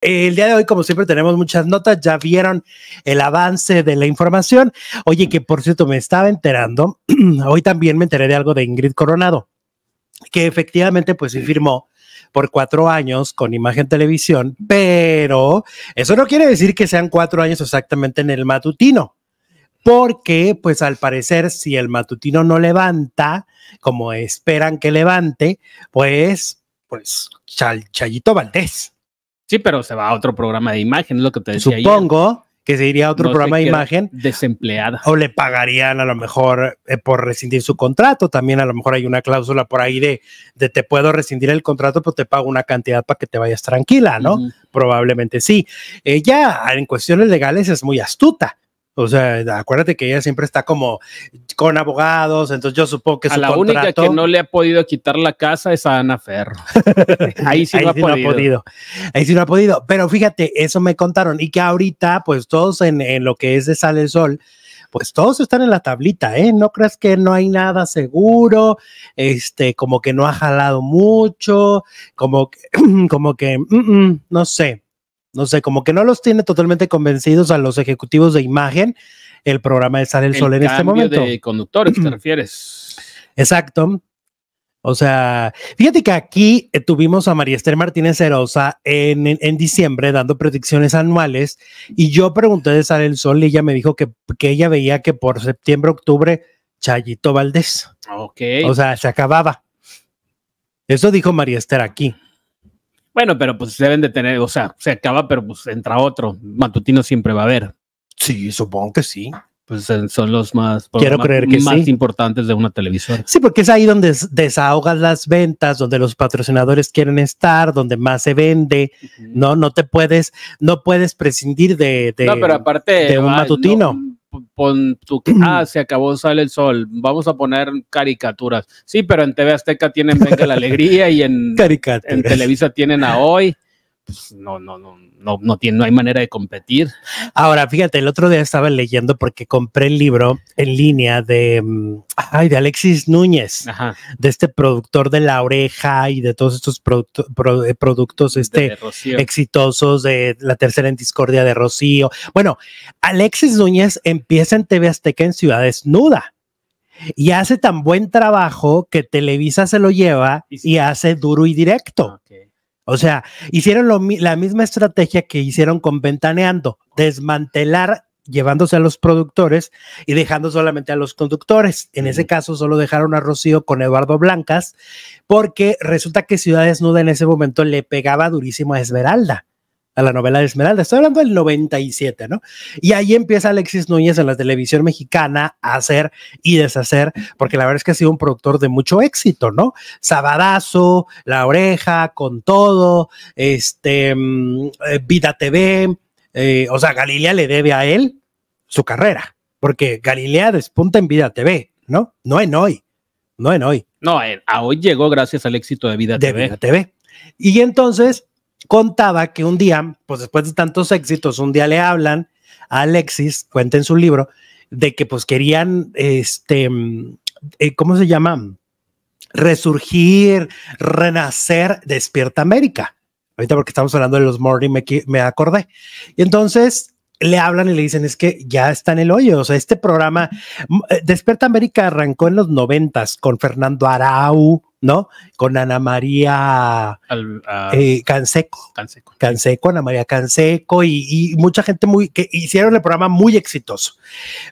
El día de hoy, como siempre, tenemos muchas notas. Ya vieron el avance de la información. Oye, que por cierto, me estaba enterando. hoy también me enteré de algo de Ingrid Coronado, que efectivamente, pues sí firmó por cuatro años con Imagen Televisión, pero eso no quiere decir que sean cuatro años exactamente en el matutino porque pues al parecer si el matutino no levanta como esperan que levante, pues pues Chayito Valdés Sí, pero se va a otro programa de imagen, es lo que te decía. Supongo que se iría a otro programa de imagen. Desempleada. O le pagarían a lo mejor eh, por rescindir su contrato. También a lo mejor hay una cláusula por ahí de, te puedo rescindir el contrato, pero te pago una cantidad para que te vayas tranquila, ¿no? Probablemente sí. Ella eh, en cuestiones legales es muy astuta o sea, acuérdate que ella siempre está como con abogados, entonces yo supongo que a la única que no le ha podido quitar la casa es a Ana Ferro. Ahí sí, no, ha podido. Ahí sí no ha podido. Pero fíjate, eso me contaron y que ahorita, pues todos en, lo que es de Sale el Sol, pues todos están en la tablita, ¿eh? No crees que no hay nada seguro, este, como que no ha jalado mucho, como que, como que, mm, mm, no sé. No sé, como que no los tiene totalmente convencidos a los ejecutivos de imagen el programa de Sale el, Sol en este momento. de conductores, ¿te refieres? Exacto. O sea, fíjate que aquí eh, tuvimos a María Esther Martínez Herosa en, diciembre dando predicciones anuales y yo pregunté de Sale el Sol y ella me dijo que, que ella veía que por septiembre, octubre, Chayito Valdés. Ok. O sea, se acababa. Eso dijo María Esther aquí. Bueno, pero pues deben de tener, o sea, se acaba, pero pues entra otro. Matutino siempre va a haber. Sí, supongo que sí. Pues eh, son los más, Quiero creer que más importantes de una televisora. Sí, porque es ahí donde desahogas las ventas, donde los patrocinadores quieren estar, donde más se vende, ¿no? No te puedes, no puedes prescindir de, de, aparte, de un matutino. ah, se acabó, sale el sol, vamos a poner caricaturas. Sí, pero en TV Azteca tienen Venga la Alegría y en, en Televisa tienen a Hoy. Pues, no, no, no, no, no, tiene, no hay manera de competir. Ahora, fíjate, el otro día estaba leyendo porque compré el libro en línea de, mm, de Alexis Núñez, de este productor de La Oreja y de todos estos eh, productos este, exitosos de La Tercera en Discordia de Rocío. Bueno, Alexis Núñez empieza en TV Azteca en Ciudad Desnuda y hace tan buen trabajo que Televisa se lo lleva y hace duro y directo. O sea, hicieron la misma estrategia que hicieron con Ventaneando, desmantelar llevándose a los productores y dejando solamente a los conductores. En ese caso solo dejaron a Rocío con Eduardo Blancas, porque resulta que Ciudad Desnuda en ese momento le pegaba durísimo a Esmeralda a la novela de Esmeralda. Estoy hablando del 97, ¿no? Y ahí empieza Alexis Núñez en la televisión mexicana a hacer y deshacer, porque la verdad es que ha sido un productor de mucho éxito, ¿no? Sabadazo, La Oreja, Con Todo, este, mm, eh, Vida TV, eh, o sea, Galilea le debe a él su carrera, porque Galilea despunta en Vida TV, ¿no? No en hoy, no en hoy. No, a hoy llegó gracias al éxito de Vida de Vida TV. Y entonces contaba que un día, pues después de tantos éxitos, un día le hablan a Alexis, cuenta en su libro, de que pues querían, este, eh, ¿cómo se llama? Resurgir, renacer, despierta América. Ahorita porque estamos hablando de los Morty, me, me acordé. Y entonces le hablan y le dicen es que ya está en el hoyo. O sea, este programa eh, Despierta América arrancó en los noventas con Fernando Arau, ¿no? Con Ana María eh, Canseco. Canseco. Canseco. Ana María Canseco y, mucha gente muy, que hicieron el programa muy exitoso.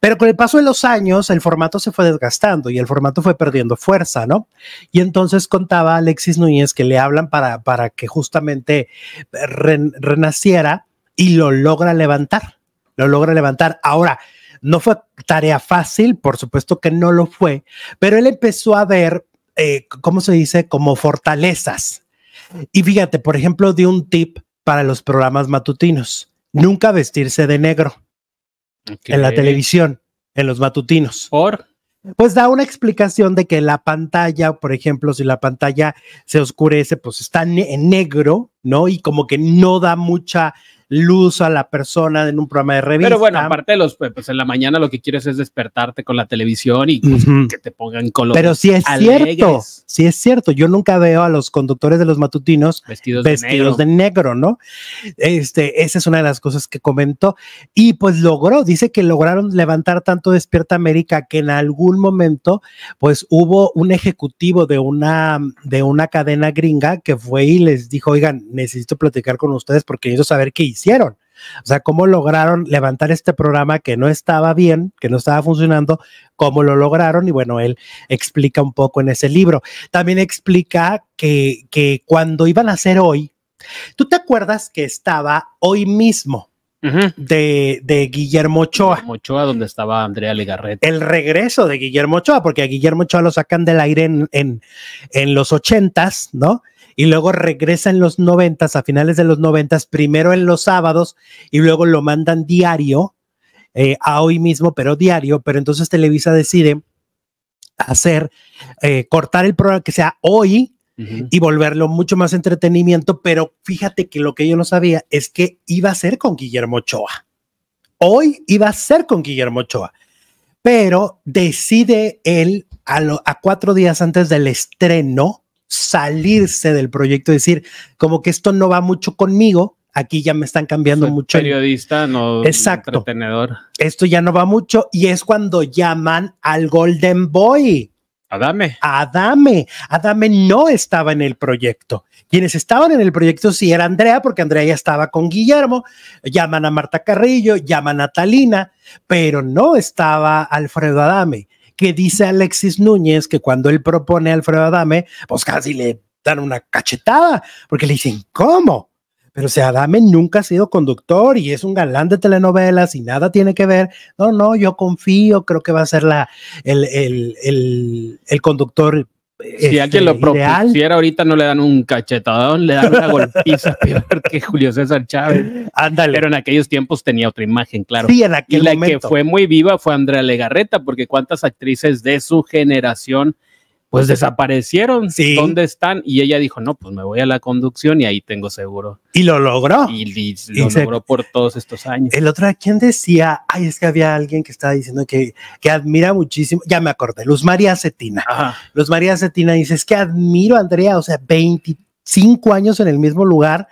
Pero con el paso de los años, el formato se fue desgastando y el formato fue perdiendo fuerza, ¿no? Y entonces contaba Alexis Núñez que le hablan para, para que justamente renaciera y lo logra levantar. Lo logra levantar. Ahora, no fue tarea fácil, por supuesto que no lo fue, pero él empezó a ver eh, ¿cómo se dice? Como fortalezas. Y fíjate, por ejemplo, di un tip para los programas matutinos. Nunca vestirse de negro en la televisión, en los matutinos. ¿Por? Pues da una explicación de que la pantalla, por ejemplo, si la pantalla se oscurece, pues está en negro, ¿no? Y como que no da mucha luz a la persona en un programa de revista. Pero bueno, aparte de los, pues, pues en la mañana lo que quieres es despertarte con la televisión y pues, que te pongan color. Pero sí es cierto, sí es cierto. Yo nunca veo a los conductores de los matutinos vestidos, de, negro. ¿no? Este, esa es una de las cosas que comentó. Y pues logró, dice que lograron levantar tanto Despierta América que en algún momento, pues hubo un ejecutivo de una, de una cadena gringa que fue y les dijo, oigan, necesito platicar con ustedes porque quiero saber qué hicieron. O sea, cómo lograron levantar este programa que no estaba bien, que no estaba funcionando, cómo lo lograron. Y bueno, él explica un poco en ese libro. También explica que, que cuando iban a hacer hoy, tú te acuerdas que estaba hoy mismo. de, Guillermo Ochoa. Ochoa, donde estaba Andrea Legarreta. El regreso de Guillermo Ochoa, porque a Guillermo Ochoa lo sacan del aire en, en, en los ochentas, ¿no? y luego regresa en los noventas, a finales de los noventas, primero en los sábados y luego lo mandan diario, eh, a hoy mismo, pero diario, pero entonces Televisa decide hacer, eh, cortar el programa que sea hoy y volverlo mucho más entretenimiento, pero fíjate que lo que yo no sabía es que iba a ser con Guillermo Ochoa. Hoy iba a ser con Guillermo Ochoa, pero decide él a, a cuatro días antes del estreno salirse del proyecto, decir, como que esto no va mucho conmigo, aquí ya me están cambiando mucho. Periodista, no Exacto. entretenedor. Esto ya no va mucho y es cuando llaman al Golden Boy. Adame. Adame. Adame no estaba en el proyecto. Quienes estaban en el proyecto sí era Andrea, porque Andrea ya estaba con Guillermo. Llaman a Marta Carrillo, llaman a Talina, pero no estaba Alfredo Adame que dice Alexis Núñez que cuando él propone a Alfredo Adame, pues casi le dan una cachetada, porque le dicen, ¿cómo? Pero si Adame nunca ha sido conductor y es un galán de telenovelas y nada tiene que ver. No, no, yo confío, creo que va a ser la, el, el conductor si este, alguien lo propusiera ahorita, no le dan un cachetadón, le dan una golpiza peor que Julio César Chávez. Ándale. Pero en aquellos tiempos tenía otra imagen, claro. Sí, en y la que fue muy viva fue Andrea Legarreta, porque cuántas actrices de su generación pues desaparecieron, ¿dónde están? Y ella dijo, no, pues me voy a la conducción y ahí tengo seguro. Y lo logró. Y, lo logró por todos estos años. El otro, ¿quién decía? Ay, es que había alguien que estaba diciendo que, que admira muchísimo, ya me acordé, Luz María Cetina. Ajá. Luz María Cetina dice, es que admiro Andrea, o sea, 20 cinco años en el mismo lugar.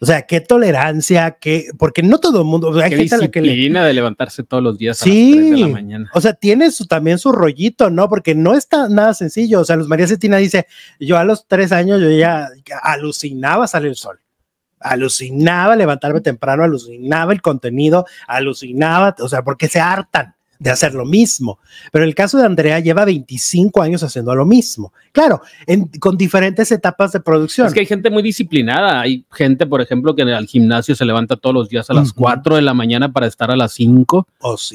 O sea, qué tolerancia, que porque no todo el mundo. O sea, qué disciplina de levantarse todos los días a las 3 de la mañana. O sea, tiene su, también su rollito, ¿no? Porque no está nada sencillo. O sea, Luz María Cetina dice: Yo a los tres años yo ya alucinaba salir el sol. Alucinaba levantarme temprano, alucinaba el contenido, alucinaba, o sea, porque se hartan de hacer lo mismo. Pero el caso de Andrea lleva 25 años haciendo lo mismo. Claro, con diferentes etapas de producción. Es que hay gente muy disciplinada. Hay gente, por ejemplo, que en el gimnasio se levanta todos los días a las 4 de la mañana para estar a las 5.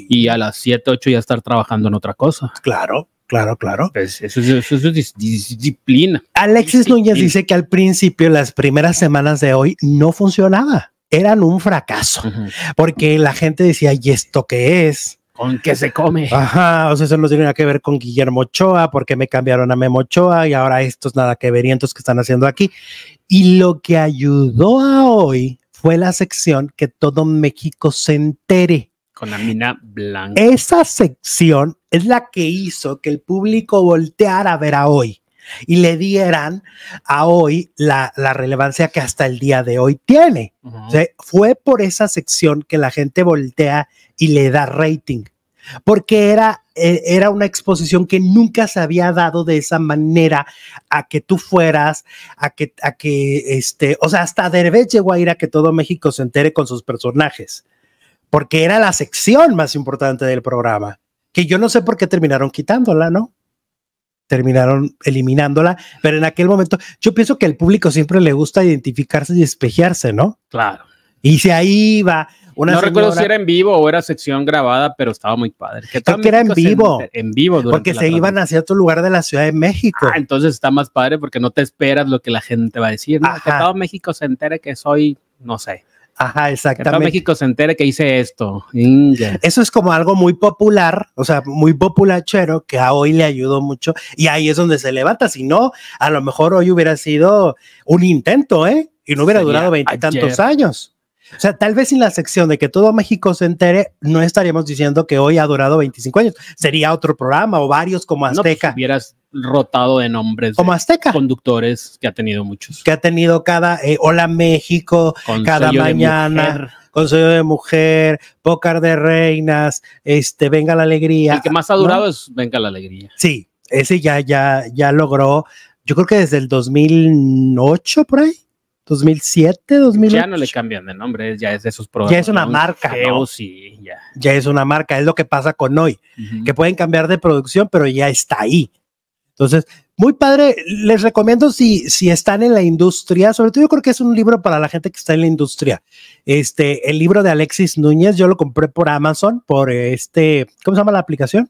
Y a las 7, 8 ya estar trabajando en otra cosa. Claro. Claro, claro. eso, es disciplina. Alexis Núñez dice que al principio, las primeras semanas de hoy, no funcionaba. Eran un fracaso, porque la gente decía, ¿y esto qué es? ¿Con qué se come? Ajá, o sea, eso no tiene nada que ver con Guillermo Ochoa, porque me cambiaron a Memo Ochoa y ahora esto es nada que ver, y entonces, que están haciendo aquí. Y lo que ayudó a hoy fue la sección que todo México se entere. Con la mina blanca. Esa sección es la que hizo que el público volteara a ver a hoy y le dieran a hoy la, relevancia que hasta el día de hoy tiene. fue por esa sección que la gente voltea y le da rating, porque era, eh, era una exposición que nunca se había dado de esa manera a que tú fueras, a que, a que, este, o sea, hasta Derbez llegó a ir a que todo México se entere con sus personajes, porque era la sección más importante del programa, que yo no sé por qué terminaron quitándola, ¿no? terminaron eliminándola, pero en aquel momento yo pienso que al público siempre le gusta identificarse y espejearse, ¿no? Claro. Y si ahí va una No recuerdo si era en vivo o era sección grabada, pero estaba muy padre. Que creo que era en vivo. en vivo. Porque se iban hacia otro lugar de la Ciudad de México. Ah, entonces está más padre porque no te esperas lo que la gente va a decir. ¿no? Que todo México se entere que soy, no sé, Ajá, exactamente. Que todo México se entere que hice esto. Eso es como algo muy popular, o sea, muy populachero, que a hoy le ayudó mucho y ahí es donde se levanta. Si no, a lo mejor hoy hubiera sido un intento, ¿eh? Y no hubiera durado veintitantos años. O sea, tal vez sin la sección de que todo México se entere, no estaríamos diciendo que hoy ha durado 25 años. Sería otro programa o varios como pues, Azteca rotado de nombres. Como Azteca. Conductores que ha tenido muchos. Que ha tenido cada eh, Hola México, cada mañana. Consejo de Mujer, Pócar de Reinas, este, Venga la Alegría. El que más ha durado es Venga la Alegría. Sí, ese ya, ya, ya logró, yo creo que desde el 2008 por ahí. 2007, 2008. Ya no le cambian de nombre, ya es de sus programas. Ya es una marca. ya. es una marca, es lo que pasa con hoy, que pueden cambiar de producción, pero ya está ahí. Entonces, muy padre, les recomiendo si, si están en la industria, sobre todo yo creo que es un libro para la gente que está en la industria. Este, el libro de Alexis Núñez, yo lo compré por Amazon, por este, ¿cómo se llama la aplicación?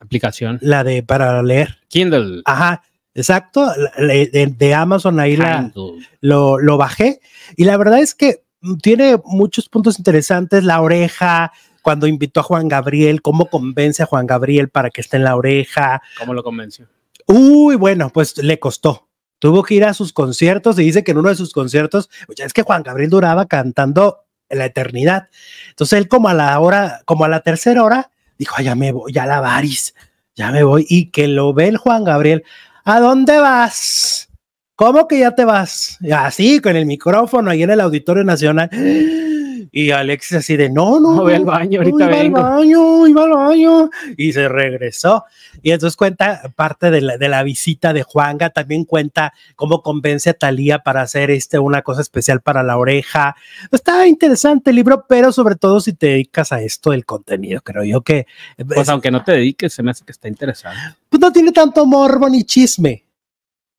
Aplicación. La de para leer. Kindle. Ajá. Exacto, de, Amazon ahí la, lo, lo bajé y la verdad es que tiene muchos puntos interesantes, la oreja, cuando invitó a Juan Gabriel, cómo convence a Juan Gabriel para que esté en la oreja. ¿Cómo lo convenció? Uy, bueno, pues le costó. Tuvo que ir a sus conciertos y dice que en uno de sus conciertos, ya es que Juan Gabriel duraba cantando en la eternidad. Entonces él como a la hora, como a la tercera hora, dijo, ya me voy, ya la varis, ya me voy. Y que lo ve el Juan Gabriel, ¿a dónde vas? ¿Cómo que ya te vas? Así, con el micrófono ahí en el Auditorio Nacional. Y Alexis así de, no, no, no baño, ahorita Iba al baño, iba al baño. Y se regresó. Y entonces cuenta parte de la, de la visita de Juanga, también cuenta cómo convence a Talía para hacer este, una cosa especial para la oreja. Está interesante el libro, pero sobre todo si te dedicas a esto del contenido, creo yo que... Pues aunque no te dediques, se me hace que está interesante. Pues no tiene tanto morbo ni chisme.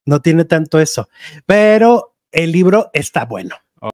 No tiene tanto eso. Pero el libro está bueno.